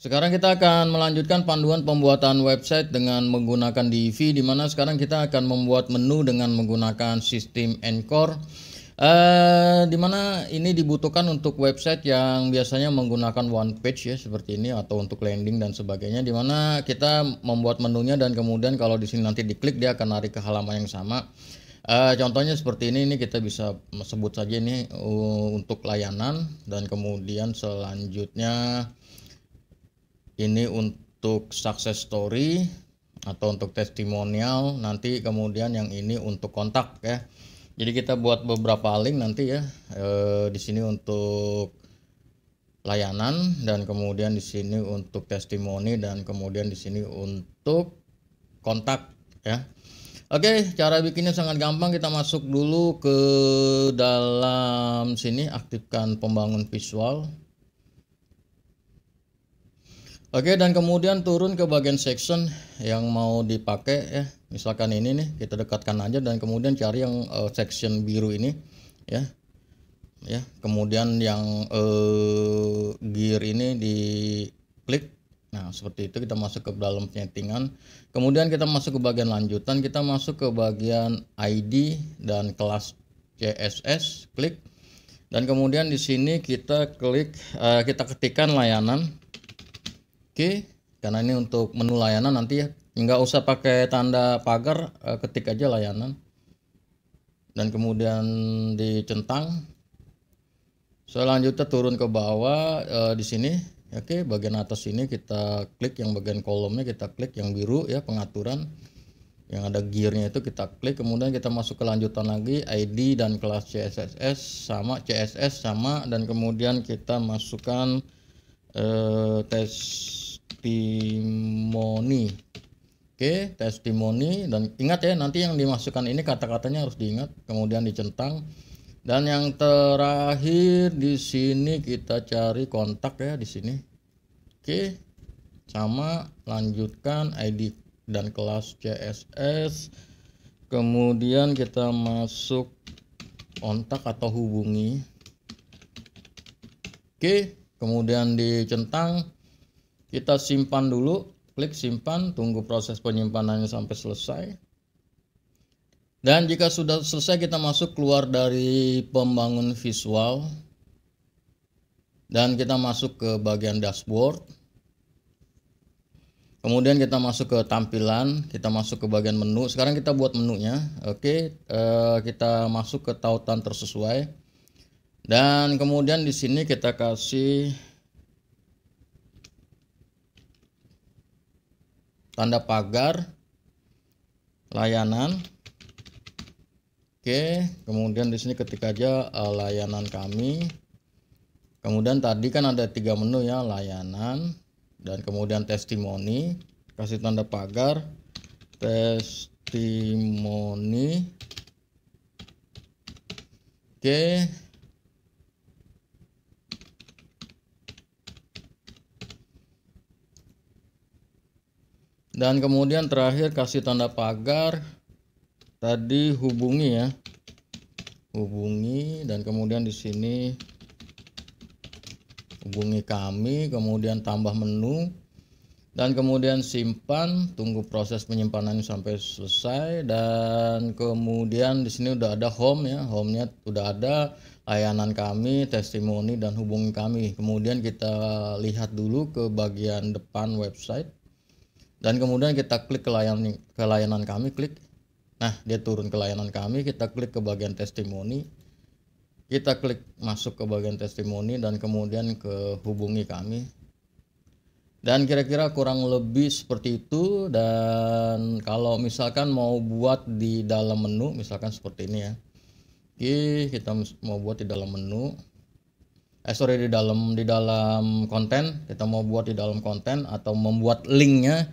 Sekarang kita akan melanjutkan panduan pembuatan website dengan menggunakan Divi di mana sekarang kita akan membuat menu dengan menggunakan sistem Encore. Uh, di mana ini dibutuhkan untuk website yang biasanya menggunakan one page ya seperti ini atau untuk landing dan sebagainya di mana kita membuat menunya dan kemudian kalau di sini nanti diklik dia akan narik ke halaman yang sama. Uh, contohnya seperti ini, ini kita bisa sebut saja ini uh, untuk layanan dan kemudian selanjutnya ini untuk success story atau untuk testimonial nanti kemudian yang ini untuk kontak ya jadi kita buat beberapa link nanti ya e, di sini untuk layanan dan kemudian di sini untuk testimoni dan kemudian di sini untuk kontak ya Oke, cara bikinnya sangat gampang. Kita masuk dulu ke dalam sini, aktifkan pembangun visual. Oke dan kemudian turun ke bagian section yang mau dipakai ya. Misalkan ini nih kita dekatkan aja dan kemudian cari yang uh, section biru ini ya. Ya, kemudian yang uh, gear ini di klik. Nah, seperti itu kita masuk ke dalam settingan. Kemudian kita masuk ke bagian lanjutan, kita masuk ke bagian ID dan kelas CSS, klik. Dan kemudian di sini kita klik uh, kita ketikkan layanan Oke, karena ini untuk menu layanan nanti ya. Nggak usah pakai tanda pagar, eh, ketik aja layanan. Dan kemudian dicentang. Selanjutnya turun ke bawah eh, di sini. Oke, bagian atas ini kita klik yang bagian kolomnya kita klik yang biru ya pengaturan yang ada gearnya itu kita klik kemudian kita masuk ke lanjutan lagi ID dan kelas CSS sama CSS sama dan kemudian kita masukkan eh, tes testimoni. Oke, testimoni dan ingat ya nanti yang dimasukkan ini kata-katanya harus diingat, kemudian dicentang. Dan yang terakhir di sini kita cari kontak ya di sini. Oke. Sama lanjutkan ID dan kelas CSS. Kemudian kita masuk kontak atau hubungi. Oke, kemudian dicentang kita simpan dulu, klik simpan, tunggu proses penyimpanannya sampai selesai. Dan jika sudah selesai kita masuk keluar dari pembangun visual dan kita masuk ke bagian dashboard. Kemudian kita masuk ke tampilan, kita masuk ke bagian menu. Sekarang kita buat menunya. Oke, eh, kita masuk ke tautan tersesuai. Dan kemudian di sini kita kasih tanda pagar layanan Oke, kemudian di sini ketik aja uh, layanan kami. Kemudian tadi kan ada tiga menu ya, layanan dan kemudian testimoni. Kasih tanda pagar, testimoni. Oke, dan kemudian terakhir kasih tanda pagar tadi hubungi ya hubungi dan kemudian di sini hubungi kami kemudian tambah menu dan kemudian simpan tunggu proses penyimpanan sampai selesai dan kemudian di sini udah ada home ya home-nya udah ada layanan kami testimoni dan hubungi kami kemudian kita lihat dulu ke bagian depan website dan kemudian kita klik ke layanan ke layanan kami klik nah dia turun ke layanan kami kita klik ke bagian testimoni kita klik masuk ke bagian testimoni dan kemudian ke hubungi kami dan kira-kira kurang lebih seperti itu dan kalau misalkan mau buat di dalam menu misalkan seperti ini ya Oke, kita mau buat di dalam menu eh sorry di dalam di dalam konten kita mau buat di dalam konten atau membuat linknya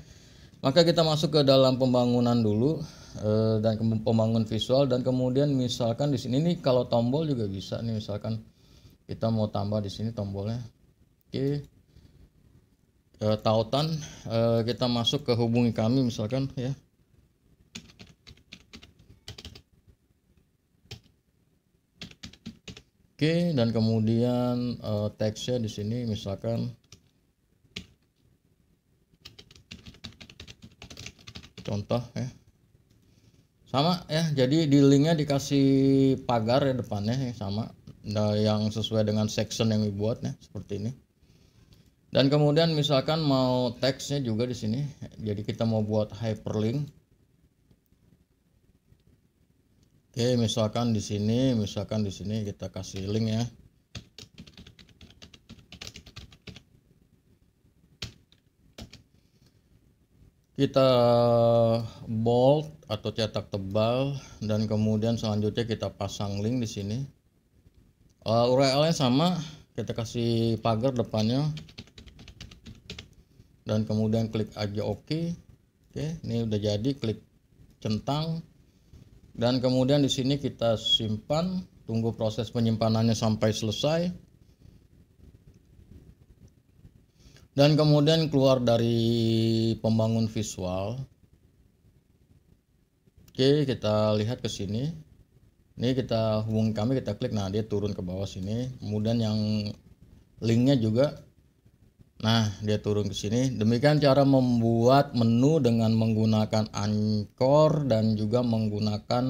maka kita masuk ke dalam pembangunan dulu eh, dan pembangun visual dan kemudian misalkan di sini nih kalau tombol juga bisa nih misalkan kita mau tambah di sini tombolnya. Oke. E, tautan e, kita masuk ke hubungi kami misalkan ya. Oke, dan kemudian e, teksnya di sini misalkan contoh ya sama ya jadi di linknya dikasih pagar ya depannya ya, sama nah, yang sesuai dengan section yang dibuat ya seperti ini dan kemudian misalkan mau teksnya juga di sini jadi kita mau buat hyperlink Oke misalkan di sini misalkan di sini kita kasih link ya kita bold atau cetak tebal dan kemudian selanjutnya kita pasang link di sini uh, eh, URL nya sama kita kasih pagar depannya dan kemudian klik aja oke OK. oke ini udah jadi klik centang dan kemudian di sini kita simpan tunggu proses penyimpanannya sampai selesai dan kemudian keluar dari pembangun visual oke kita lihat ke sini ini kita hubungi kami kita klik nah dia turun ke bawah sini kemudian yang linknya juga nah dia turun ke sini demikian cara membuat menu dengan menggunakan anchor dan juga menggunakan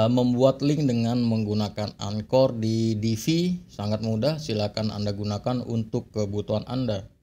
eh, membuat link dengan menggunakan anchor di Divi sangat mudah silakan Anda gunakan untuk kebutuhan Anda